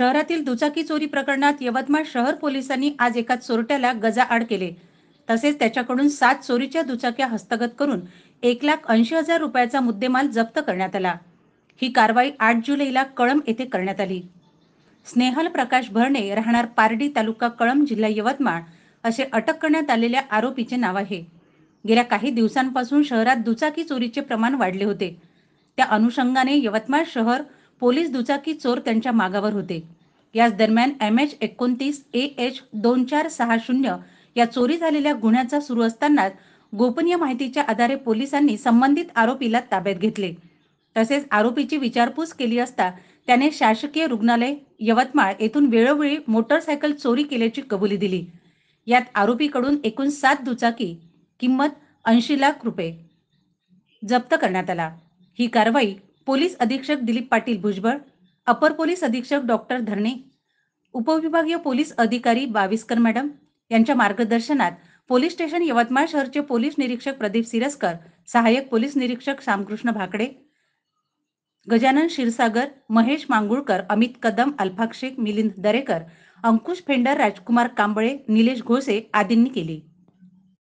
शहरातील दुचाकी चोरी प्रकरणात यवतमाळ शहर पोलिसांनी आज एका चोरट्याला गजाआड केले तसेच त्याच्याकडून सात चोरीच्या दुचाक्या हस्तगत करून एक लाख ऐंशी हजार रुपयाचा मुद्देमाल जप्त करण्यात आला ही कारवाई आठ जुलैला कळंब येथे करण्यात आली स्नेहल प्रकाश भरणे राहणार पारडी तालुका कळंब जिल्हा यवतमाळ असे अटक करण्यात आलेल्या आरोपीचे नाव आहे गेल्या काही दिवसांपासून शहरात दुचाकी चोरीचे प्रमाण वाढले होते त्या अनुषंगाने यवतमाळ शहर पोलीस दुचाकी चोर त्यांच्या मागावर होते याच दरम्यान एम एच एकोणतीस ए एच दोन चार सहा शून्य या चोरी झालेल्या गुन्ह्याचा सुरू असतानाच गोपनीय माहितीच्या आधारे पोलिसांनी संबंधित आरोपीला ताब्यात घेतले तसेच आरोपीची विचारपूस केली असता त्याने शासकीय रुग्णालय यवतमाळ येथून वेळोवेळी मोटरसायकल चोरी केल्याची कबुली दिली यात आरोपीकडून एकूण सात दुचाकी किंमत ऐंशी लाख रुपये जप्त करण्यात आला ही कारवाई पोलीस अधीक्षक दिलीप पाटील भुजबळ अपर पोलीस अधीक्षक डॉक्टर धरणे उपविभागीय पोलीस अधिकारी बाविस्कर मॅडम यांच्या मार्गदर्शनात पोलीस स्टेशन यवतमाळ शहरचे पोलीस निरीक्षक प्रदीप सिरस्कर सहाय्यक पोलीस निरीक्षक श्यामकृष्ण भाकडे गजानन क्षीरसागर महेश मांगुळकर अमित कदम अल्फाक्षेख मिलिंद दरेकर अंकुश फेंडर राजकुमार कांबळे निलेश घोसे आदींनी केली